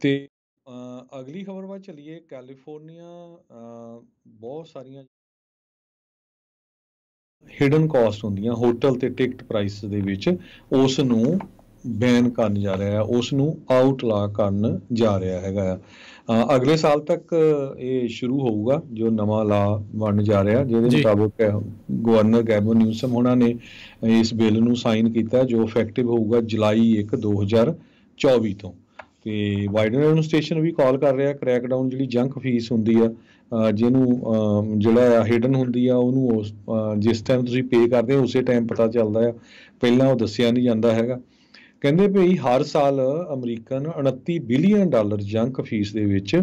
ਤੇ ਅਗਲੀ ਖ਼ਬਰ ਵੱਲ ਚੱਲੀਏ ਕੈਲੀਫੋਰਨੀਆ ਬਹੁਤ ਸਾਰੀਆਂ ਹਿਡਨ ਕਾਸਟ ਹੁੰਦੀਆਂ ਹੋਟਲ ਤੇ ਟਿਕਟ ਪ੍ਰਾਈਸ ਦੇ ਵਿੱਚ ਉਸ ਨੂੰ ਬੈਨ ਕਰਨ ਜਾ ਰਿਹਾ ਹੈ ਉਸ ਨੂੰ ਆਊਟਲਾ ਕਰਨ ਜਾ ਰਿਹਾ ਹੈਗਾ ਅਗਲੇ ਸਾਲ ਤੱਕ ਇਹ ਸ਼ੁਰੂ ਹੋਊਗਾ ਜੋ ਨਵਾਂ ਲਾ ਬਣ ਜਾ ਰਿਹਾ ਜਿਹਦੇ ਮੁਤਾਬਕ ਗਵਰਨਰ ਗੈਬੋ ਨਿਊਸਮ ਹੋਣਾ ਨੇ ਇਸ ਬਿੱਲ ਨੂੰ ਸਾਈਨ ਕੀਤਾ ਜੋ ਇਫੈਕਟਿਵ ਹੋਊਗਾ ਜੁਲਾਈ 1 2024 ਤੋਂ ਤੇ ਬਾਈਡਨ ਐਡਮਿਨਿਸਟ੍ਰੇਸ਼ਨ ਵੀ ਕਾਲ ਕਰ ਰਿਹਾ ਕ੍ਰੈਕਡਾਊਨ ਜਿਹੜੀ ਜੰਕ ਫੀਸ ਹੁੰਦੀ ਆ ਜਿਹਨੂੰ ਜਿਹੜਾ ਹਿਡਨ ਹੁੰਦੀ ਆ ਉਹਨੂੰ ਉਸ ਜਿਸ ਟਾਈਮ ਤੁਸੀਂ ਪੇ ਕਰਦੇ ਹੋ ਉਸੇ ਟਾਈਮ ਪਤਾ ਚੱਲਦਾ ਆ ਪਹਿਲਾਂ ਉਹ ਦੱਸਿਆ ਨਹੀਂ ਜਾਂਦਾ ਹੈਗਾ ਕਹਿੰਦੇ ਭਈ ਹਰ ਸਾਲ American 29 billion dollar junk fee ਦੇ ਵਿੱਚ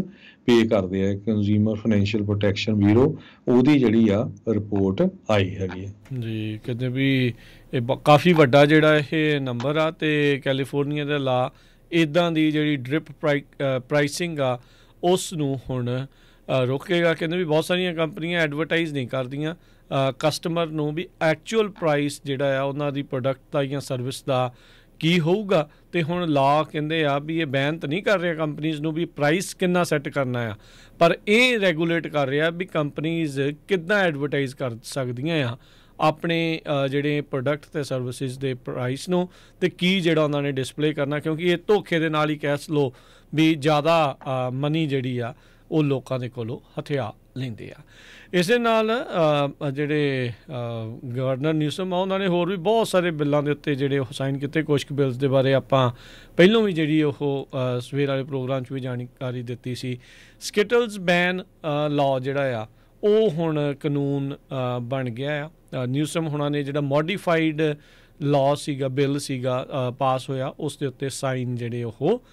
ਪੇ ਕਰਦੇ ਆ ਕੰਜ਼ਿਊਮਰ ਫਾਈਨੈਂਸ਼ੀਅਲ ਪ੍ਰੋਟੈਕਸ਼ਨ ਬਿਊਰੋ ਉਹਦੀ ਜਿਹੜੀ ਆ ਰਿਪੋਰਟ ਆਈ ਹੈਗੀ ਜੀ ਕਹਿੰਦੇ ਵੀ ਇਹ ਕਾਫੀ ਵੱਡਾ ਜਿਹੜਾ ਇਹ ਨੰਬਰ ਆ ਤੇ ਕੈਲੀਫੋਰਨੀਆ ਦਾ ਲਾ ਇਦਾਂ ਦੀ ਜਿਹੜੀ ਡ੍ਰਿਪ ਪ੍ਰਾਈਸਿੰਗ ਆ ਉਸ ਨੂੰ ਹੁਣ ਰੋਕੇਗਾ ਕਹਿੰਦੇ ਵੀ ਬਹੁਤ ਸਾਰੀਆਂ ਕੰਪਨੀਆਂ ਐਡਵਰਟਾਈਜ਼ ਨਹੀਂ ਕਰਦੀਆਂ ਕਸਟਮਰ ਨੂੰ ਵੀ ਐਕਚੁਅਲ ਪ੍ਰਾਈਸ ਜਿਹੜਾ ਆ ਉਹਨਾਂ ਦੀ ਪ੍ਰੋਡਕਟ ਦਾ ਜਾਂ ਸਰਵਿਸ ਦਾ ਕੀ ਹੋਊਗਾ ਤੇ ਹੁਣ ਲਾ ਕਹਿੰਦੇ ਆ ਵੀ ਇਹ ਬੈਨ ਤਾਂ ਨਹੀਂ ਕਰ ਰਿਹਾ ਕੰਪਨੀਆਂ ਨੂੰ ਵੀ ਪ੍ਰਾਈਸ ਕਿੰਨਾ ਸੈੱਟ ਕਰਨਾ ਆ ਪਰ ਇਹ ਰੈਗੂਲੇਟ ਕਰ ਰਿਹਾ ਵੀ ਕੰਪਨੀਆਂ ਕਿੱਦਾਂ ਐਡਵਰਟਾਈਜ਼ ਕਰ ਸਕਦੀਆਂ ਆ ਆਪਣੇ ਜਿਹੜੇ ਪ੍ਰੋਡਕਟ ਤੇ ਸਰਵਿਸਿਜ਼ ਦੇ ਪ੍ਰਾਈਸ ਨੂੰ ਤੇ ਕੀ ਜਿਹੜਾ ਉਹਨਾਂ ਨੇ ਡਿਸਪਲੇ ਕਰਨਾ ਕਿਉਂਕਿ ਇਹ ਧੋਖੇ ਦੇ ਨਾਲ ਹੀ ਕਹਿ ਲੋ ਵੀ ਜ਼ਿਆਦਾ ਮਨੀ ਜਿਹੜੀ ਆ ਉਹ ਲੋਕਾਂ ਦੇ ਕੋਲੋਂ ਹਥਿਆ ਲੈਂਦੇ ਆ ਇਸੇ ਨਾਲ ਜਿਹੜੇ ਗਵਰਨਰ ਨਿਊਸਮ ਆ ਉਹਨਾਂ ਨੇ ਹੋਰ ਵੀ ਬਹੁਤ ਸਾਰੇ ਬਿੱਲਾਂ ਦੇ ਉੱਤੇ ਜਿਹੜੇ ਉਹ ਸਾਈਨ ਕੀਤੇ ਕੁਝ ਬਿਲਸ ਦੇ ਬਾਰੇ ਆਪਾਂ ਪਹਿਲਾਂ ਵੀ ਜਿਹੜੀ ਉਹ ਸਵੇਰ ਵਾਲੇ ਪ੍ਰੋਗਰਾਮ 'ਚ ਵੀ ਜਾਣਕਾਰੀ ਦਿੱਤੀ ਸੀ ਸਕਿਟਲਸ ਬੈਨ ਲਾਅ ਜਿਹੜਾ ਆ ਉਹ ਹੁਣ ਕਾਨੂੰਨ ਬਣ ਗਿਆ ਆ ਨਿਊਸਮ ਹੁਣਾਂ ਨੇ ਜਿਹੜਾ ਮੋਡੀਫਾਈਡ ਲਾਅ ਸੀਗਾ ਬਿੱਲ ਸੀਗਾ ਪਾਸ ਹੋਇਆ ਉਸ ਦੇ ਉੱਤੇ ਸਾਈਨ ਜਿਹੜੇ ਉਹ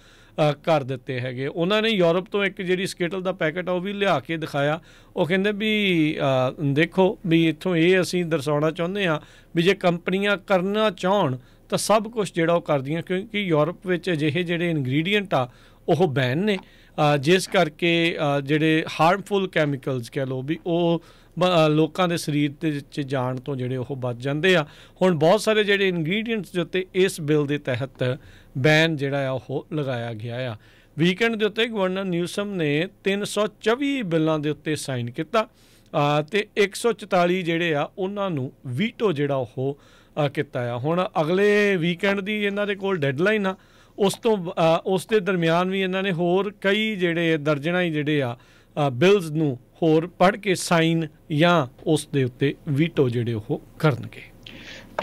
ਕਰ ਦਿੱਤੇ ਹੈਗੇ ਉਹਨਾਂ ਨੇ ਯੂਰਪ ਤੋਂ ਇੱਕ ਜਿਹੜੀ ਸਕਿਟਲ ਦਾ ਪੈਕੇਟ ਆ ਉਹ ਵੀ ਲਿਆ ਕੇ ਦਿਖਾਇਆ ਉਹ ਕਹਿੰਦੇ ਵੀ ਦੇਖੋ ਵੀ ਇੱਥੋਂ ਇਹ ਅਸੀਂ ਦਰਸਾਉਣਾ ਚਾਹੁੰਦੇ ਆ ਵੀ ਜੇ ਕੰਪਨੀਆਂ ਕਰਨਾ ਚਾਹਣ ਤਾਂ ਸਭ ਕੁਝ ਜਿਹੜਾ ਉਹ ਕਰਦੀਆਂ ਕਿਉਂਕਿ ਯੂਰਪ ਵਿੱਚ ਅਜਿਹੇ ਜਿਹੜੇ ਇਨਗਰੀਡੀਐਂਟ ਆ ਉਹ ਬੈਨ ਨੇ ਜਿਸ ਕਰਕੇ ਜਿਹੜੇ ਹਾਰਮਫੁਲ ਕੈਮੀਕਲਸ ਕਹ ਲੋ ਵੀ ਉਹ ਲੋਕਾਂ ਦੇ ਸਰੀਰ ਦੇ ਚ ਜਾਣ ਤੋਂ ਜਿਹੜੇ ਉਹ ਬਚ ਜਾਂਦੇ ਆ ਹੁਣ ਬਹੁਤ ਸਾਰੇ ਜਿਹੜੇ ਇਨਗਰੀਡੀਐਂਟਸ ਦੇ ਉੱਤੇ ਇਸ ਬਿੱਲ ਦੇ ਤਹਿਤ ਬੈਨ ਜਿਹੜਾ ਆ ਉਹ ਲਗਾਇਆ ਗਿਆ ਆ ਵੀਕਐਂਡ ਦੇ ਉੱਤੇ ਗਵਰਨਰ ਨਿਊਸਮ ਨੇ 324 ਬਿੱਲਾਂ ਦੇ ਉੱਤੇ ਸਾਈਨ ਕੀਤਾ ਤੇ 144 ਜਿਹੜੇ ਆ ਉਹਨਾਂ ਨੂੰ ਵੀਟੋ ਜਿਹੜਾ ਉਹ ਕੀਤਾ ਆ ਹੁਣ ਅਗਲੇ ਵੀਕਐਂਡ ਦੀ ਇਹਨਾਂ ਦੇ ਕੋਲ ਡੈਡਲਾਈਨ ਆ ਉਸ ਤੋਂ ਉਸ ਦੇ ਦਰਮਿਆਨ ਵੀ ਇਹਨਾਂ ਨੇ ਹੋਰ ਕਈ ਜਿਹੜੇ ਦਰਜਣਾ ਹੀ ਜਿਹੜੇ ਆ ਬਿਲਸ ਨੂੰ ਹੋਰ ਪੜ ਕੇ ਸਾਈਨ ਜਾਂ ਉਸ ਦੇ ਉੱਤੇ ਵੀਟੋ ਜਿਹੜੇ ਉਹ ਕਰਨਗੇ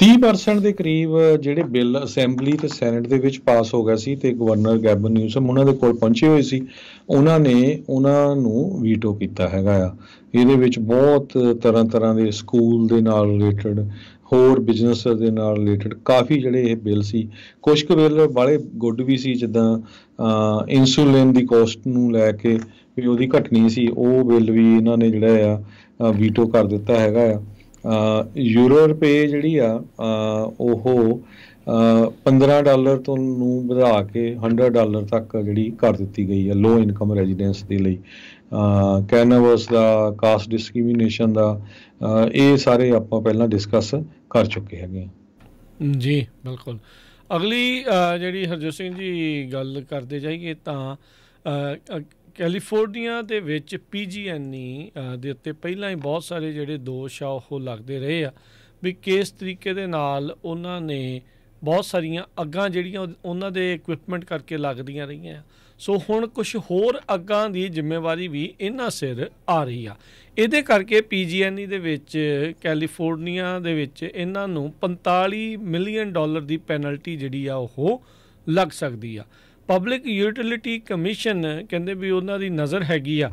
30% ਦੇ ਕਰੀਬ ਜਿਹੜੇ ਬਿੱਲ ਅਸੈਂਬਲੀ ਤੇ ਸੈਨੇਟ ਦੇ ਵਿੱਚ ਪਾਸ ਹੋ ਗਿਆ ਸੀ ਤੇ ਗਵਰਨਰ ਗੈਬਨ ਨਿਊਸਮ ਉਹਨਾਂ ਦੇ ਕੋਲ ਪਹੁੰਚੇ ਹੋਏ ਸੀ ਉਹਨਾਂ ਨੇ ਉਹਨਾਂ ਨੂੰ ਵੀਟੋ ਕੀਤਾ ਹੈਗਾ ਆ ਇਹਦੇ ਵਿੱਚ ਬਹੁਤ ਤਰ੍ਹਾਂ ਤਰ੍ਹਾਂ ਦੇ ਸਕੂਲ ਦੇ ਨਾਲ ਰਿਲੇਟਡ ਹੋਰ ਬਿਜ਼ਨਸ ਦੇ ਨਾਲ ਰਿਲੇਟਡ ਕਾਫੀ ਜਿਹੜੇ ਇਹ ਬਿੱਲ ਸੀ ਕੁਝ ਕੁ ਬਿੱਲ ਬਾਲੇ ਗੁੱਡ ਵੀ ਸੀ ਜਿੱਦਾਂ ਇਨਸੂਲਿਨ ਦੀ ਕੋਸਟ ਨੂੰ ਲੈ ਕੇ ਵੀ ਉਹਦੀ ਘਟਣੀ ਸੀ ਉਹ ਬਿੱਲ ਵੀ ਇਹਨਾਂ ਨੇ ਜਿਹੜਾ ਆ ਵੀਟੋ ਕਰ ਦਿੱਤਾ ਹੈਗਾ ਆ ਯੂਰੋ ਰੁਪਏ ਜਿਹੜੀ ਆ ਉਹ 15 ਡਾਲਰ ਤੋਂ ਨੂੰ ਵਧਾ ਕੇ 100 ਡਾਲਰ ਤੱਕ ਜਿਹੜੀ ਕਰ ਦਿੱਤੀ ਗਈ ਹੈ ਲੋ ਇਨਕਮ ਰੈਜ਼ੀਡੈਂਸ ਦੇ ਲਈ ਕੈਨਵਸ ਦਾ ਕਾਸਟ ਡਿਸਕ੍ਰਿਮੀਨੇਸ਼ਨ ਦਾ ਇਹ ਸਾਰੇ ਆਪਾਂ ਪਹਿਲਾਂ ਡਿਸਕਸ ਕਰ ਚੁੱਕੇ ਹੈਗੇ ਜੀ ਬਿਲਕੁਲ ਅਗਲੀ ਜਿਹੜੀ ਹਰਜੋਤ ਸਿੰਘ ਜੀ ਗੱਲ ਕਰਦੇ ਜਾਈਏ ਤਾਂ ਕੈਲੀਫੋਰਨੀਆ ਦੇ ਵਿੱਚ ਪੀਜੀਐਨਈ ਦੇ ਉੱਤੇ ਪਹਿਲਾਂ ਹੀ ਬਹੁਤ ਸਾਰੇ ਜਿਹੜੇ ਦੋਸ਼ ਆ ਉਹ ਲੱਗਦੇ ਰਹੇ ਆ ਵੀ ਕਿਸ ਤਰੀਕੇ ਦੇ ਨਾਲ ਉਹਨਾਂ ਨੇ ਬਹੁਤ ਸਾਰੀਆਂ ਅੱਗਾਂ ਜਿਹੜੀਆਂ ਉਹਨਾਂ ਦੇ ਇਕਵਿਪਮੈਂਟ ਕਰਕੇ ਲੱਗਦੀਆਂ ਰਹੀਆਂ ਸੋ ਹੁਣ ਕੁਝ ਹੋਰ ਅੱਗਾਂ ਦੀ ਜ਼ਿੰਮੇਵਾਰੀ ਵੀ ਇਹਨਾਂ ਸਿਰ ਆ ਰਹੀ ਆ ਇਹਦੇ ਕਰਕੇ ਪੀਜੀਐਨਈ ਦੇ ਵਿੱਚ ਕੈਲੀਫੋਰਨੀਆ ਦੇ ਵਿੱਚ ਇਹਨਾਂ ਨੂੰ 45 ਮਿਲੀਅਨ ਡਾਲਰ ਦੀ ਪੈਨਲਟੀ ਜਿਹੜੀ ਆ ਉਹ ਲੱਗ ਸਕਦੀ ਆ ਪਬਲਿਕ ਯੂਟਿਲਿਟੀ ਕਮਿਸ਼ਨ ਕਹਿੰਦੇ ਵੀ ਉਹਨਾਂ ਦੀ ਨਜ਼ਰ ਹੈਗੀ ਆ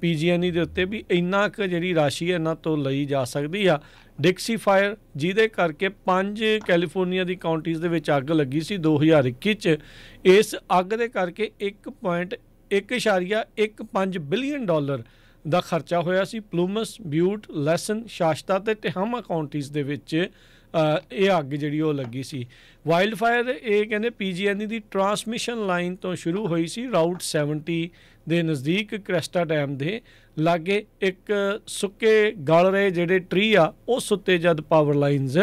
ਪੀਜੀਐਨਈ ਦੇ ਉੱਤੇ ਵੀ ਇੰਨਾ ਕੁ ਜਿਹੜੀ ਰਾਸ਼ੀ ਇਹਨਾਂ ਤੋਂ ਲਈ ਜਾ ਸਕਦੀ ਆ ਡਿਕਸੀ ਫਾਇਰ ਜਿਹਦੇ ਕਰਕੇ ਪੰਜ ਕੈਲੀਫੋਰਨੀਆ ਦੀ ਕਾਉਂਟੀਆਂ ਦੇ ਵਿੱਚ ਅੱਗ ਲੱਗੀ ਸੀ 2021 ਚ ਇਸ ਅੱਗ ਦੇ ਕਰਕੇ 1.1.15 ਬਿਲੀਅਨ ਡਾਲਰ ਦਾ ਖਰਚਾ ਹੋਇਆ ਸੀ ਪਲੂਮਸ ਬਿਊਟ ਲੈਸਨ ਸ਼ਾਸ਼ਤਾ ਤੇ ਟਹਮਾ ਕਾਉਂਟੀਆਂ ਦੇ ਵਿੱਚ ਇਹ ਅੱਗ ਜਿਹੜੀ ਉਹ ਲੱਗੀ ਸੀ ਵਾਈਲਡ ਫਾਇਰ ਇਹ ਕਹਿੰਦੇ ਪੀਜੀਐਨ e ਦੀ ਟਰਾਂਸਮਿਸ਼ਨ ਲਾਈਨ ਤੋਂ ਸ਼ੁਰੂ ਹੋਈ ਸੀ ਰਾਊਟ 70 ਦੇ ਨਜ਼ਦੀਕ ਕ੍ਰੈਸਟਾ ਡੈਮ ਦੇ ਲਾਗੇ ਇੱਕ ਸੁੱਕੇ ਗਲ ਰਹੇ ਜਿਹੜੇ ਟਰੀ ਆ ਉਸ ਉੱਤੇ ਜਦ ਪਾਵਰ ਲਾਈਨਸ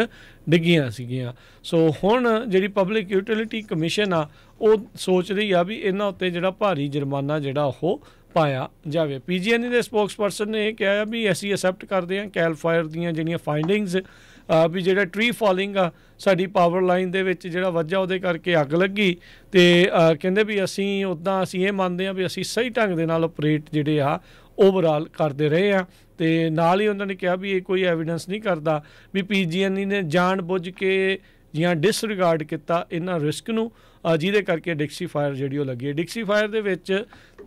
ਡਿੱਗੀਆਂ ਸੀਗੀਆਂ ਸੋ ਹੁਣ ਜਿਹੜੀ ਪਬਲਿਕ ਯੂਟਿਲਿਟੀ ਕਮਿਸ਼ਨ ਆ ਉਹ ਸੋਚ ਰਹੀ ਆ ਵੀ ਇਹਨਾਂ ਉੱਤੇ ਜਿਹੜਾ ਭਾਰੀ ਜੁਰਮਾਨਾ ਜਿਹੜਾ ਉਹ ਪਾਇਆ ਜਾਵੇ ਪੀਜੀਐਨ e ਦੇ ਸਪੋਕਸਪਰਸਨ ਨੇ ਇਹ ਕਿਹਾ ਵੀ ਅਸੀਂ ਅਸੈਪਟ ਕਰਦੇ ਹਾਂ ਕੈਲ ਫਾਇਰ ਦੀਆਂ ਜਿਹੜੀਆਂ ਫਾਈਂਡਿੰਗਸ ਵੀ ਜਿਹੜਾ ਟ੍ਰੀ ਫਾਲਿੰਗ ਆ ਸਾਡੀ ਪਾਵਰ ਲਾਈਨ ਦੇ ਵਿੱਚ ਜਿਹੜਾ ਵੱਜਾ ਉਹਦੇ ਕਰਕੇ ਅੱਗ ਲੱਗੀ ਤੇ ਕਹਿੰਦੇ ਵੀ ਅਸੀਂ ਉਦਾਂ ਅਸੀਂ ਇਹ ਮੰਨਦੇ ਆ ਵੀ ਅਸੀਂ ਸਹੀ ਢੰਗ ਦੇ ਨਾਲ ਆਪਰੇਟ ਜਿਹੜੇ ਆ ਓਵਰਆਲ ਕਰਦੇ ਰਹੇ ਆ ਤੇ ਨਾਲ ਹੀ ਉਹਨਾਂ ਨੇ ਕਿਹਾ ਵੀ ਇਹ ਕੋਈ ਐਵੀਡੈਂਸ ਨਹੀਂ ਕਰਦਾ ਵੀ ਪੀਜੀਐਨਈ e ਨੇ ਜਾਣ ਬੁੱਝ ਕੇ ਜਾਂ ਡਿਸਰਿਗਾਰਡ ਕੀਤਾ ਇਹਨਾਂ ਰਿਸਕ ਨੂੰ ਜਿਹਦੇ ਕਰਕੇ ਡਿਕਸੀ ਫਾਇਰ ਜਿਹੜੀ ਉਹ ਲੱਗੀ ਡਿਕਸੀ ਫਾਇਰ ਦੇ ਵਿੱਚ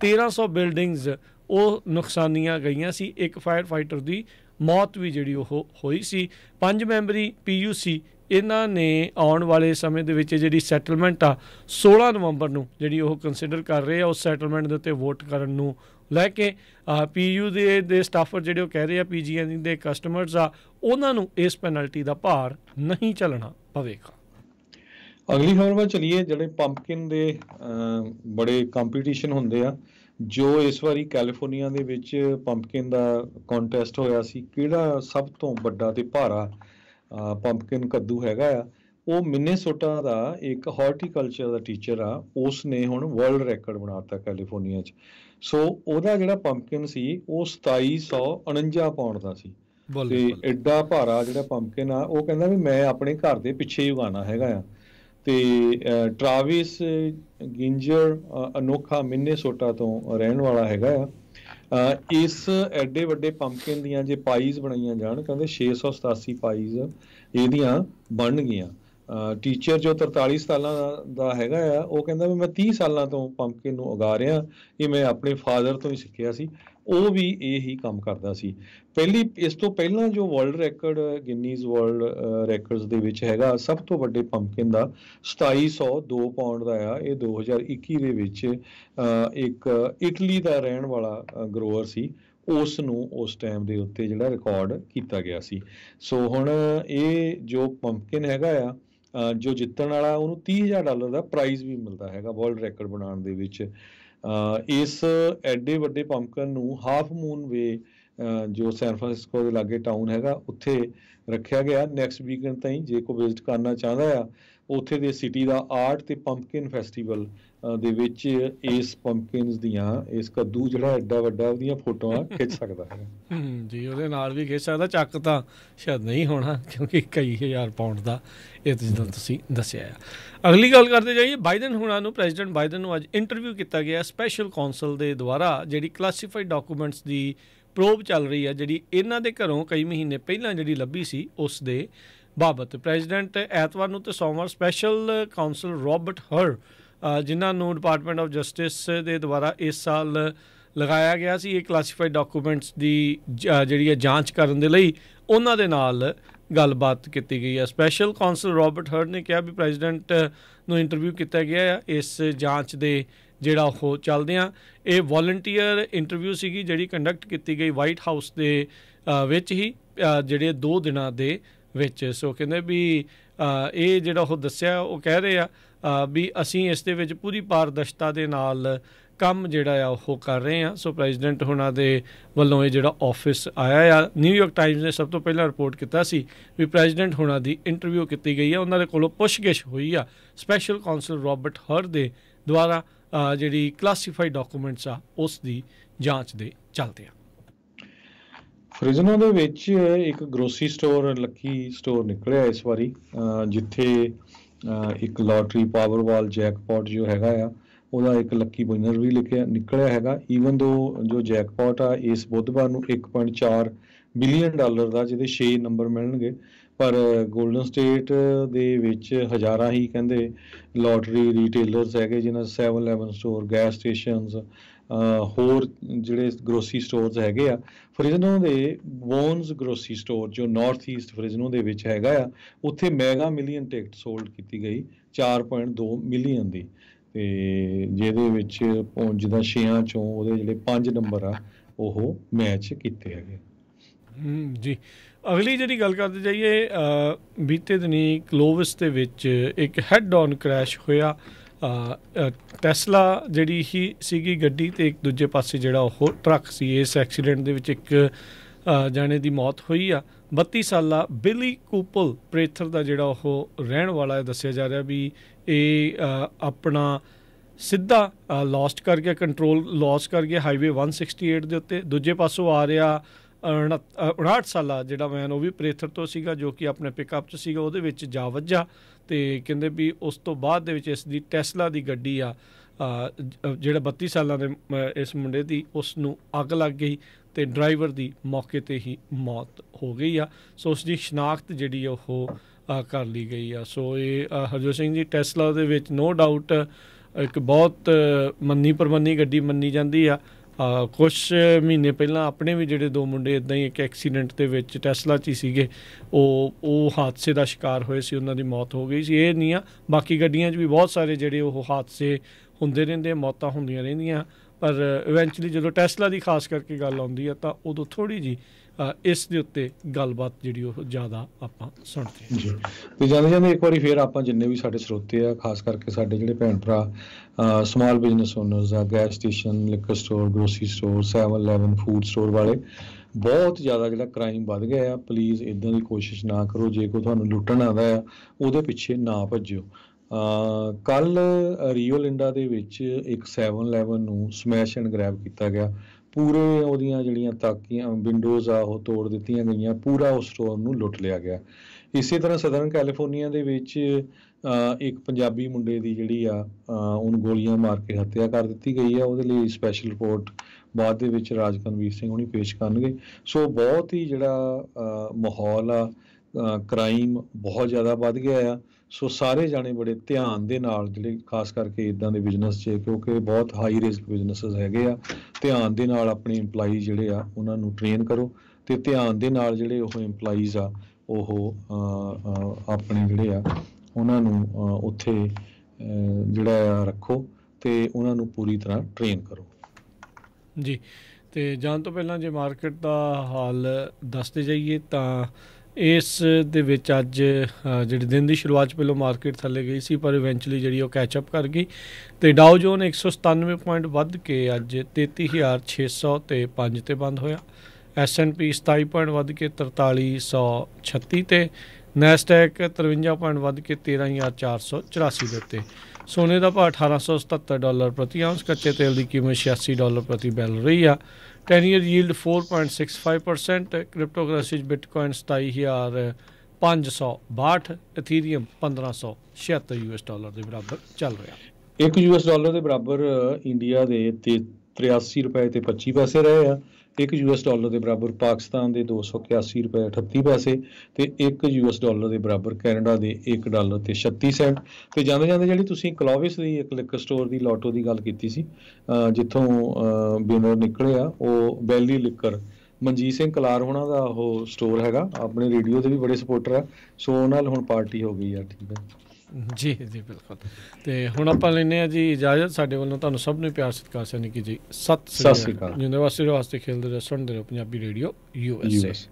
1300 ਬਿਲਡਿੰਗਸ ਉਹ ਨੁਕਸਾਨੀਆਂ ਗਈਆਂ ਸੀ ਇੱਕ ਫਾਇਰ ਫਾਈਟਰ ਦੀ ਮੌਤ ਵੀ ਜਿਹੜੀ ਉਹ ਹੋਈ ਸੀ ਪੰਜ ਮੈਂਬਰੀ ਪੀਯੂਸੀ ਇਹਨਾਂ ਨੇ ਆਉਣ ਵਾਲੇ ਸਮੇਂ ਦੇ ਵਿੱਚ ਜਿਹੜੀ ਸੈਟਲਮੈਂਟ ਆ 16 ਨਵੰਬਰ ਨੂੰ ਜਿਹੜੀ ਉਹ ਕੰਸੀਡਰ ਕਰ ਰਹੇ ਆ ਉਸ ਸੈਟਲਮੈਂਟ ਦੇ ਉੱਤੇ ਵੋਟ ਕਰਨ ਨੂੰ ਲੈ ਕੇ ਪੀਯੂ ਦੇ ਦੇ ਸਟਾਫਰ ਜਿਹੜੇ ਉਹ ਕਹਿ ਰਹੇ ਆ ਪੀਜੀਐਨ ਦੇ ਕਸਟਮਰਸ ਆ ਉਹਨਾਂ ਨੂੰ ਇਸ ਪੈਨਲਟੀ ਦਾ ਭਾਰ ਨਹੀਂ ਚੱਲਣਾ ਪਵੇਗਾ ਅਗਲੀ ਖਬਰ ਵੱਲ ਚਲੀਏ ਜਿਹੜੇ ਪੰਪਕਿਨ ਦੇ ਬੜੇ ਕੰਪੀਟੀਸ਼ਨ ਹੁੰਦੇ ਆ ਜੋ ਇਸ ਵਾਰੀ ਕੈਲੀਫੋਰਨੀਆ ਦੇ ਵਿੱਚ ਪੰਪਕਿਨ ਦਾ ਕੰਟੈਸਟ ਹੋਇਆ ਸੀ ਕਿਹੜਾ ਸਭ ਤੋਂ ਵੱਡਾ ਤੇ ਭਾਰਾ ਪੰਪਕਿਨ ਕੱਦੂ ਹੈਗਾ ਆ ਉਹ ਮਿਨੇਸੋਟਾ ਦਾ ਇੱਕ ਹਾਰਟੀਕਲਚਰ ਦਾ ਟੀਚਰ ਆ ਉਸ ਨੇ ਹੁਣ ਵਰਲਡ ਰੈਕੋਰਡ ਬਣਾਤਾ ਕੈਲੀਫੋਰਨੀਆ 'ਚ ਸੋ ਉਹਦਾ ਜਿਹੜਾ ਪੰਪਕਿਨ ਸੀ ਉਹ 2749 ਪਾਉਂਡ ਦਾ ਸੀ ਤੇ ਐਡਾ ਭਾਰਾ ਜਿਹੜਾ ਪੰਪਕਿਨ ਆ ਉਹ ਕਹਿੰਦਾ ਵੀ ਮੈਂ ਆਪਣੇ ਘਰ ਦੇ ਪਿੱਛੇ ਹੀ ਉਗਾਣਾ ਹੈਗਾ ਆ ਤੇ ਟਰਾਵਿਸ ਗਿੰਜਰ ਅਨੋਖਾ ਮਿਨੇਸੋਟਾ ਤੋਂ ਰਹਿਣ ਵਾਲਾ ਹੈਗਾ ਆ ਇਸ ਐਡੇ ਵੱਡੇ ਪੰਪਕਿਨ ਦੀਆਂ ਜੇ ਪਾਈਜ਼ ਬਣਾਈਆਂ ਜਾਣ ਕਹਿੰਦੇ 687 ਪਾਈਜ਼ ਇਹਦੀਆਂ ਬਣ ਗਈਆਂ ਟੀਚਰ ਜੋ 43 ਸਾਲਾਂ ਦਾ ਹੈਗਾ ਆ ਉਹ ਕਹਿੰਦਾ ਵੀ ਮੈਂ 30 ਸਾਲਾਂ ਤੋਂ ਪੰਪਕਿਨ ਨੂੰ ਉਗਾ ਰਿਹਾ ਇਹ ਮੈਂ ਆਪਣੇ ਫਾਦਰ ਤੋਂ ਹੀ ਸਿੱਖਿਆ ਸੀ ਉਹ ਵੀ ਇਹ ਹੀ ਕੰਮ ਕਰਦਾ ਸੀ ਪਹਿਲੀ ਇਸ ਤੋਂ ਪਹਿਲਾਂ ਜੋ world record Guinness world records ਦੇ ਵਿੱਚ ਹੈਗਾ ਸਭ ਤੋਂ ਵੱਡੇ ਪੰਪਕਿਨ ਦਾ 2702 ਪਾਉਂਡ ਦਾ ਆ ਇਹ 2021 ਦੇ ਵਿੱਚ ਇੱਕ ਇਟਲੀ ਦਾ ਰਹਿਣ ਵਾਲਾ ਗਰੋਅਰ ਸੀ ਉਸ ਨੂੰ ਉਸ ਟਾਈਮ ਦੇ ਉੱਤੇ ਜਿਹੜਾ ਰਿਕਾਰਡ ਕੀਤਾ ਗਿਆ ਸੀ ਸੋ ਹੁਣ ਇਹ ਜੋ ਪੰਪਕਿਨ ਹੈਗਾ ਆ ਜੋ ਜਿੱਤਣ ਵਾਲਾ ਉਹਨੂੰ 30000 ਡਾਲਰ ਦਾ ਪ੍ਰਾਈਜ਼ ਵੀ ਮਿਲਦਾ ਹੈਗਾ ਵਰਲਡ ਰੈਕੋਰਡ ਬਣਾਉਣ ਦੇ ਵਿੱਚ ਇਸ ਐਡੇ ਵੱਡੇ ਪੰਪਕਨ ਨੂੰ ਹਾਫ ਮੂਨ ਵੇ ਜੋ ਸੈਨ ਫਰਾਂਸਿਸਕੋ ਦੇ ਲਾਗੇ ਟਾਊਨ ਹੈਗਾ ਉੱਥੇ ਰੱਖਿਆ ਗਿਆ ਨੈਕਸਟ ਵੀਕਐਂਡ ਤਾਈਂ ਜੇ ਕੋ ਵਿਜ਼ਿਟ ਕਰਨਾ ਚਾਹੁੰਦਾ ਆ ਉੱਥੇ ਦੇ ਸਿਟੀ ਦਾ ਆਰਟ ਤੇ ਪੰਪਕਿਨ ਫੈਸਟੀਵਲ ਦੇ ਵਿੱਚ ਇਸ ਪੰਪਕਿਨਸ ਦੀਆਂ ਇਸ ਕੱਦੂ ਜਿਹੜਾ ਐਡਾ ਵੱਡਾ ਉਹਦੀਆਂ ਫੋਟੋਆਂ ਖਿੱਚ ਸਕਦਾ ਹੈ ਜੀ ਉਹਦੇ ਨਾਲ ਵੀ ਖਿੱਚ ਸਕਦਾ ਚੱਕ ਤਾਂ ਸ਼ਾਇਦ ਨਹੀਂ ਹੋਣਾ ਕਿਉਂਕਿ ਕਈ ਹਜ਼ਾਰ ਪਾਉਂਡ ਦਾ ਇਹ ਜਿੱਦਾਂ ਤੁਸੀਂ ਦੱਸਿਆ ਹੈ ਅਗਲੀ ਗੱਲ ਕਰਦੇ ਜਾਈਏ ਬਾਈਡਨ ਹੁਣਾਂ ਨੂੰ ਪ੍ਰੈਜ਼ੀਡੈਂਟ ਬਾਈਡਨ ਨੂੰ ਅੱਜ ਇੰਟਰਵਿਊ ਕੀਤਾ ਗਿਆ ਸਪੈਸ਼ਲ ਕੌਂਸਲ ਦੇ ਦੁਆਰਾ ਜਿਹੜੀ ਕਲਾਸੀਫਾਈਡ ਡਾਕੂਮੈਂਟਸ ਦੀ ਪ੍ਰੋਬ ਚੱਲ ਰਹੀ ਹੈ ਜਿਹੜੀ ਇਹਨਾਂ ਦੇ ਘਰੋਂ ਕਈ ਮਹੀਨੇ ਪਹਿਲਾਂ ਜਿਹੜੀ ਲੱਭੀ ਸੀ ਉਸ ਦੇ ਬਾਬਤ ਪ੍ਰੈਜ਼ੀਡੈਂਟ ਐਤਵਾਰ ਨੂੰ ਤੇ ਸੋਮਵਾਰ ਸਪੈਸ਼ਲ ਕਾਉਂਸਲ ਰੌਬਰਟ ਹਰ ਜਿਨ੍ਹਾਂ ਨੂੰ ਡਿਪਾਰਟਮੈਂਟ ਆਫ ਜਸਟਿਸ ਦੇ ਦੁਆਰਾ ਇਸ ਸਾਲ ਲਗਾਇਆ ਗਿਆ ਸੀ ਇਹ ਕਲਾਸੀਫਾਈਡ ਡਾਕੂਮੈਂਟਸ ਦੀ ਜਿਹੜੀ ਹੈ ਜਾਂਚ ਕਰਨ ਦੇ ਲਈ ਉਹਨਾਂ ਦੇ ਨਾਲ ਗੱਲਬਾਤ ਕੀਤੀ ਗਈ ਹੈ ਸਪੈਸ਼ਲ ਕਾਉਂਸਲ ਰੌਬਰਟ ਹਰ ਨੇ ਕਿਹਾ ਵੀ ਪ੍ਰੈਜ਼ੀਡੈਂਟ ਨੂੰ ਇੰਟਰਵਿਊ ਕੀਤਾ ਗਿਆ ਹੈ ਇਸ ਜਾਂਚ ਦੇ ਜਿਹੜਾ ਉਹ ਚੱਲਦੇ ਆ ਇਹ ਵੋਲੰਟੀਅਰ ਇੰਟਰਵਿਊ ਸੀਗੀ ਜਿਹੜੀ ਕੰਡਕਟ ਕੀਤੀ ਗਈ ਵਾਈਟ ਹਾਊਸ ਦੇ ਵਿੱਚ ਹੀ ਜਿਹੜੇ 2 ਦਿਨਾਂ ਦੇ ਵਿੱਚ ਸੋ ਕਹਿੰਦੇ ਵੀ ਇਹ ਜਿਹੜਾ ਉਹ ਦੱਸਿਆ ਉਹ ਕਹਿ ਰਹੇ ਆ ਵੀ ਅਸੀਂ ਇਸ ਦੇ ਵਿੱਚ ਪੂਰੀ ਪਾਰਦਰਸ਼ਤਾ ਦੇ ਨਾਲ ਕੰਮ ਜਿਹੜਾ ਆ ਉਹ ਕਰ ਰਹੇ ਆ ਸੋ ਪ੍ਰੈਜ਼ੀਡੈਂਟ ਹੁਣਾਂ ਦੇ ਵੱਲੋਂ ਇਹ ਜਿਹੜਾ ਆਫਿਸ ਆਇਆ ਆ ਨਿਊਯਾਰਕ ਟਾਈਮਜ਼ ਨੇ ਸਭ ਤੋਂ ਪਹਿਲਾਂ ਰਿਪੋਰਟ ਕੀਤਾ ਸੀ ਵੀ ਪ੍ਰੈਜ਼ੀਡੈਂਟ ਹੁਣਾਂ ਦੀ ਇੰਟਰਵਿਊ ਕੀਤੀ ਗਈ ਆ ਉਹਨਾਂ ਦੇ ਕੋਲੋਂ ਪੁੱਛਗਿਛ ਹੋਈ ਆ ਸਪੈਸ਼ਲ ਕਾਉਂਸਲ ਰਾਬਰਟ ਹਰ ਦੇ ਦੁਆਰਾ ਜਿਹੜੀ ਕਲਾਸੀਫਾਈਡ ਡਾਕੂਮੈਂਟਸ ਆ ਉਸ ਦੀ ਜਾਂਚ ਦੇ ਚੱਲਦੇ ਆ ਫ੍ਰਿਜ਼ਨੋ ਦੇ ਵਿੱਚ ਇੱਕ ਗਰੋਸਰੀ ਸਟੋਰ ਲੱਕੀ ਸਟੋਰ ਨਿਕਲਿਆ ਇਸ ਵਾਰੀ ਜਿੱਥੇ ਇੱਕ ਲਾਟਰੀ ਪਾਵਰਵਾਲ ਜੈਕਪਾਟ ਜੋ ਹੈਗਾ ਆ ਉਹਦਾ ਇੱਕ ਲੱਕੀ ਵਿਨਰ ਵੀ ਲਿਖਿਆ ਨਿਕਲਿਆ ਹੈਗਾ ਈਵਨ ਦੋ ਜੋ ਜੈਕਪਾਟ ਆ ਇਸ ਬੁੱਧਵਾਰ ਨੂੰ 1.4 ਬਿਲੀਅਨ ਡਾਲਰ ਦਾ ਜਿਹਦੇ 6 ਨੰਬਰ ਮਿਲਣਗੇ ਪਰ 골ਡਨ ਸਟੇਟ ਦੇ ਵਿੱਚ ਹਜ਼ਾਰਾਂ ਹੀ ਕਹਿੰਦੇ ਲਾਟਰੀ ਰੀਟੇਲਰਸ ਹੈਗੇ ਜਿਨ੍ਹਾਂ 7-11 ਸਟੋਰ ਗੈਸ ਸਟੇਸ਼ਨਸ ਹੋਰ ਜਿਹੜੇ ਗਰੋਸਰੀ ਸਟੋਰਸ ਹੈਗੇ ਆ ਫ੍ਰਿਜ਼ਨੋ ਦੇ ਬੋਨਸ ਗਰੋਸਰੀ ਸਟੋਰ ਜੋ ਨਾਰਥ ਈਸਟ ਫ੍ਰਿਜ਼ਨੋ ਦੇ ਵਿੱਚ ਹੈਗਾ ਆ ਉੱਥੇ ਮੈਗਾ ਮਿਲੀਅਨ ਟਿਕਟ ਸੋਲਡ ਕੀਤੀ ਗਈ 4.2 ਮਿਲੀਅਨ ਦੀ ਤੇ ਜਿਹਦੇ ਵਿੱਚ ਦਾ ਛਿਆਂ ਚੋਂ ਉਹਦੇ ਜਿਹੜੇ 5 ਨੰਬਰ ਆ ਉਹ ਮੈਚ ਕੀਤੇ ਹੈਗੇ ਜੀ ਅਗਲੀ ਜਿਹੜੀ ਗੱਲ ਕਰਦੇ ਜਾਈਏ ਬੀਤੇ ਦਿਨੀ ਕਲੋਵਿਸ ਦੇ ਵਿੱਚ ਇੱਕ ਹੈਡ ਆਨ ਕ੍ਰੈਸ਼ ਹੋਇਆ ਟੈਸਲਾ ਜਿਹੜੀ ਹੀ ਸੀਗੀ ਗੱਡੀ ਤੇ ਇੱਕ ਦੂਜੇ ਪਾਸੇ ਜਿਹੜਾ ਉਹ ਟਰੱਕ ਸੀ ਇਸ ਐਕਸੀਡੈਂਟ ਦੇ ਵਿੱਚ ਇੱਕ ਜਾਣੇ ਦੀ ਮੌਤ ਹੋਈ ਆ 32 ਸਾਲਾ ਬਿਲੀ ਕੂਪਲ ਪ੍ਰੇਥਰ ਦਾ ਜਿਹੜਾ ਉਹ ਰਹਿਣ ਵਾਲਾ ਹੈ ਦੱਸਿਆ ਜਾ ਰਿਹਾ ਵੀ ਇਹ ਆਪਣਾ ਸਿੱਧਾ ਲਾਸਟ ਕਰ ਗਿਆ ਕੰਟਰੋਲ ਲਾਸ ਕਰ ਗਿਆ ਹਾਈਵੇ 168 ਦੇ ਉੱਤੇ ਦੂਜੇ ਪਾਸੋਂ ਆ ਰਿਹਾ 59 ਸਾਲਾ ਜਿਹੜਾ ਮੈਨ ਉਹ ਵੀ ਪ੍ਰੇਥਰ ਤੋਂ ਸੀਗਾ ਜੋ ਕਿ ਆਪਣੇ ਪਿਕਅਪ 'ਚ ਸੀਗਾ ਉਹਦੇ ਵਿੱਚ ਜਾ ਵੱਜਾ ਤੇ ਕਹਿੰਦੇ ਵੀ ਉਸ ਤੋਂ ਬਾਅਦ ਦੇ ਵਿੱਚ ਇਸ ਦੀ ਟੈਸਲਾ ਦੀ ਗੱਡੀ ਆ ਜਿਹੜਾ 32 ਸਾਲਾਂ ਦੇ ਇਸ ਮੁੰਡੇ ਦੀ ਉਸ ਨੂੰ ਅੱਗ ਲੱਗ ਗਈ ਤੇ ਡਰਾਈਵਰ ਦੀ ਮੌਕੇ ਤੇ ਹੀ ਮੌਤ ਹੋ ਗਈ ਆ ਸੋ ਉਸ ਦੀ ਸ਼ਨਾਖਤ ਜਿਹੜੀ ਉਹ ਕਰ ਲਈ ਗਈ ਆ ਸੋ ਇਹ ਹਰਜੋਤ ਸਿੰਘ ਜੀ ਟੈਸਲਾ ਦੇ ਵਿੱਚ ਨੋ ਡਾਊਟ ਇੱਕ ਬਹੁਤ ਮੰਨੀ ਪਰਮੰਨੀ ਗੱਡੀ ਮੰਨੀ ਜਾਂਦੀ ਆ ਕੁਝ ਮਹੀਨੇ ਪਹਿਲਾਂ ਆਪਣੇ ਵੀ ਜਿਹੜੇ ਦੋ ਮੁੰਡੇ ਇਦਾਂ ਹੀ ਇੱਕ ਐਕਸੀਡੈਂਟ ਦੇ ਵਿੱਚ ਟੈਸਲਾ 'ਚ ਹੀ ਸੀਗੇ ਉਹ ਉਹ ਹਾਦਸੇ ਦਾ ਸ਼ਿਕਾਰ ਹੋਏ ਸੀ ਉਹਨਾਂ ਦੀ ਮੌਤ ਹੋ ਗਈ ਸੀ ਇਹ ਨਹੀਂ ਆ ਬਾਕੀ ਗੱਡੀਆਂ 'ਚ ਵੀ ਬਹੁਤ ਸਾਰੇ ਜਿਹੜੇ ਉਹ ਹਾਦਸੇ ਹੁੰਦੇ ਰਹਿੰਦੇ ਮੌਤਾਂ ਹੁੰਦੀਆਂ ਰਹਿੰਦੀਆਂ ਪਰ ਇਵੈਂਚੁਅਲੀ ਜਦੋਂ ਟੈਸਲਾ ਦੀ ਖਾਸ ਕਰਕੇ ਗੱਲ ਆਉਂਦੀ ਆ ਤਾਂ ਉਦੋਂ ਥੋੜੀ ਜੀ ਇਸ ਦੇ ਉੱਤੇ ਗੱਲਬਾਤ ਜਿਹੜੀ ਉਹ ਜ਼ਿਆਦਾ ਆਪਾਂ ਸੁਣਦੇ ਹਾਂ ਜੀ ਤੇ ਜਾਂਦੇ ਜਾਂਦੇ ਇੱਕ ਵਾਰੀ ਫੇਰ ਆਪਾਂ ਜਿੰਨੇ ਵੀ ਸਾਡੇ ਸਰੋਤੇ ਆ ਖਾਸ ਕਰਕੇ ਸਾਡੇ ਜਿਹੜੇ ਭੈਣ ਭਰਾ ਸਮਾਲ ਬਿਜ਼ਨਸ ਓਨਰਸ ਆ gas station liquor store grocery store 7-11 food store ਵਾਲੇ ਬਹੁਤ ਜ਼ਿਆਦਾ ਜਿਹੜਾ ਕ੍ਰਾਈਮ ਵੱਧ ਗਿਆ ਆ ਪਲੀਜ਼ ਇਦਾਂ ਦੀ ਕੋਸ਼ਿਸ਼ ਨਾ ਕਰੋ ਜੇ ਕੋ ਤੁਹਾਨੂੰ ਲੁੱਟਣ ਆਦਾ ਆ ਉਹਦੇ ਪਿੱਛੇ ਨਾ ਭੱਜਿਓ ਕੱਲ ਰੀਓ ਲਿੰਡਾ ਦੇ ਵਿੱਚ ਇੱਕ 7-11 ਨੂੰ ਸਮੈਸ਼ ਐਂਡ ਗ੍ਰੈਬ ਕੀਤਾ ਗਿਆ ਪੂਰੇ ਉਹਦੀਆਂ ਜਿਹੜੀਆਂ ਤਾਕੀਆਂ ਵਿੰਡੋਜ਼ ਆ ਉਹ ਤੋੜ ਦਿੱਤੀਆਂ ਗਈਆਂ ਪੂਰਾ ਉਸ ਸਟੋਰ ਨੂੰ ਲੁੱਟ ਲਿਆ ਗਿਆ ਇਸੇ ਤਰ੍ਹਾਂ ਸਦਰਨ ਕੈਲੀਫੋਰਨੀਆ ਦੇ ਵਿੱਚ ਇੱਕ ਪੰਜਾਬੀ ਮੁੰਡੇ ਦੀ ਜਿਹੜੀ ਆ ਉਹਨੂੰ ਗੋਲੀਆਂ ਮਾਰ ਕੇ ਹੱਤਿਆ ਕਰ ਦਿੱਤੀ ਗਈ ਆ ਉਹਦੇ ਲਈ ਸਪੈਸ਼ਲ ਰਿਪੋਰਟ ਬਾਅਦ ਦੇ ਵਿੱਚ ਰਾਜਕਨਵੀਰ ਸਿੰਘ ਹੁਣੀ ਪੇਸ਼ ਕਰਨਗੇ ਸੋ ਬਹੁਤ ਹੀ ਜਿਹੜਾ ਮਾਹੌਲ ਆ ਕ੍ਰਾਈਮ ਬਹੁਤ ਜ਼ਿਆਦਾ ਵੱਧ ਗਿਆ ਆ ਸੋ ਸਾਰੇ ਜਾਣੇ ਬੜੇ ਧਿਆਨ ਦੇ ਨਾਲ ਜਿਹੜੇ ਖਾਸ ਕਰਕੇ ਇਦਾਂ ਦੇ ਬਿਜ਼ਨਸ 'ਚ ਕਿਉਂਕਿ ਬਹੁਤ ਹਾਈ ਰਿਸਕ ਬਿਜ਼ਨਸਸ ਹੈਗੇ ਆ ਧਿਆਨ ਦੇ ਨਾਲ ਆਪਣੇ EMPLOYE ਜਿਹੜੇ ਆ ਉਹਨਾਂ ਨੂੰ ਟ੍ਰੇਨ ਕਰੋ ਤੇ ਧਿਆਨ ਦੇ ਨਾਲ ਜਿਹੜੇ ਉਹ EMPLOYEES ਆ ਉਹ ਆਪਣੇ ਜਿਹੜੇ ਆ ਉਹਨਾਂ ਨੂੰ ਉੱਥੇ ਜਿਹੜਾ ਰੱਖੋ ਤੇ ਉਹਨਾਂ ਨੂੰ ਪੂਰੀ ਤਰ੍ਹਾਂ ਟ੍ਰੇਨ ਕਰੋ ਜੀ ਤੇ ਜਾਣ ਤੋਂ ਪਹਿਲਾਂ ਜੇ ਮਾਰਕੀਟ ਦਾ ਹਾਲ ਦੱਸਦੇ ਜਾਈਏ ਤਾਂ ਇਸ ਦੇ ਵਿੱਚ ਅੱਜ ਜਿਹੜੇ ਦਿਨ ਦੀ ਸ਼ੁਰੂਆਤ ਪਹਿਲਾਂ ਮਾਰਕੀਟ ਥੱਲੇ ਗਈ ਸੀ ਪਰ ਇਵੈਂਚੁਅਲੀ ਜਿਹੜੀ ਉਹ ਕੈਚ ਅਪ ਕਰ ਗਈ ਤੇ ਡਾਊ ਜੋਨ 197 ਪੁਆਇੰਟ ਵੱਧ ਕੇ ਅੱਜ 33600 ਤੇ 5 ਤੇ ਬੰਦ ਹੋਇਆ ਪੀ 27 ਪੁਆਇੰਟ ਵੱਧ ਕੇ 4336 ਤੇ ਨੈਸਟੈਕ 53 ਪੁਆਇੰਟ ਵੱਧ ਕੇ 13484 ਦੇ ਉੱਤੇ ਸੋਨੇ ਦਾ ਭਾਅ 1877 ਡਾਲਰ ਪ੍ਰਤੀ ਆਉਂਸ ਕੱਚੇ ਤੇਲ ਦੀ ਕੀਮਤ 86 ਡਾਲਰ ਪ੍ਰਤੀ ਬੈਲ ਰਹੀ ਆ 10 year ਯੀਲਡ 4.65% ਵਿੱਚ ਬਿਟਕੋਇਨ 27562 ਇਥੀਰੀਅਮ 1576 US ਡਾਲਰ ਦੇ ਬਰਾਬਰ ਚੱਲ ਰਿਹਾ 1 US ਡਾਲਰ ਦੇ ਬਰਾਬਰ ਇੰਡੀਆ ਦੇ 83 ਰੁਪਏ ਤੇ 25 ਪੈਸੇ ਰਹੇ ਆ 1 ਯੂਐਸ ਡਾਲਰ ਦੇ ਬਰਾਬਰ ਪਾਕਿਸਤਾਨ ਦੇ 281 ਰੁਪਏ 38 ਪੈਸੇ ਤੇ 1 ਯੂਐਸ ਡਾਲਰ ਦੇ ਬਰਾਬਰ ਕੈਨੇਡਾ ਦੇ 1 ਡਾਲਰ ਤੇ 36 ਸੈਂਟ ਤੇ ਜਾਂਦੇ ਜਾਂਦੇ ਜਿਹੜੀ ਤੁਸੀਂ ਕਲੋਵਿਸ ਦੀ ਇੱਕ ਲਿਕ ਸਟੋਰ ਦੀ ਲਾਟੋ ਦੀ ਗੱਲ ਕੀਤੀ ਸੀ ਜਿੱਥੋਂ ਬਿਨਰ ਨਿਕਲਿਆ ਉਹ ਬੈਲੀ ਲਿਕਰ ਮਨਜੀਤ ਸਿੰਘ ਕਲਾਰ ਹੋਣਾ ਦਾ ਉਹ ਸਟੋਰ ਹੈਗਾ ਆਪਣੇ ਰੇਡੀਓ ਦੇ ਵੀ ਬੜੇ ਸਪੋਰਟਰ ਆ ਸੋ ਉਹਨਾਂ ਨਾਲ ਹੁਣ ਪਾਰਟੀ ਹੋ ਗਈ ਆ ਠੀਕ ਹੈ ਜੀ ਜੀ ਬਿਲਕੁਲ ਤੇ ਹੁਣ ਆਪਾਂ ਲੈਨੇ ਆ ਜੀ ਇਜਾਜ਼ਤ ਸਾਡੇ ਵੱਲੋਂ ਤੁਹਾਨੂੰ ਸਭ ਨੂੰ ਪਿਆਰ ਸਤਿਕਾਰ ਸਨਿਕੀ ਜੀ ਸਤਿ ਸ੍ਰੀ ਅਕਾਲ ਯੂਨੀਵਰਸਿਟੀ ਵਾਸਤੇ ਖੇਲਦੇ ਰੈਸਟੋਰੈਂਟ ਦੇ Punjabi radio U S S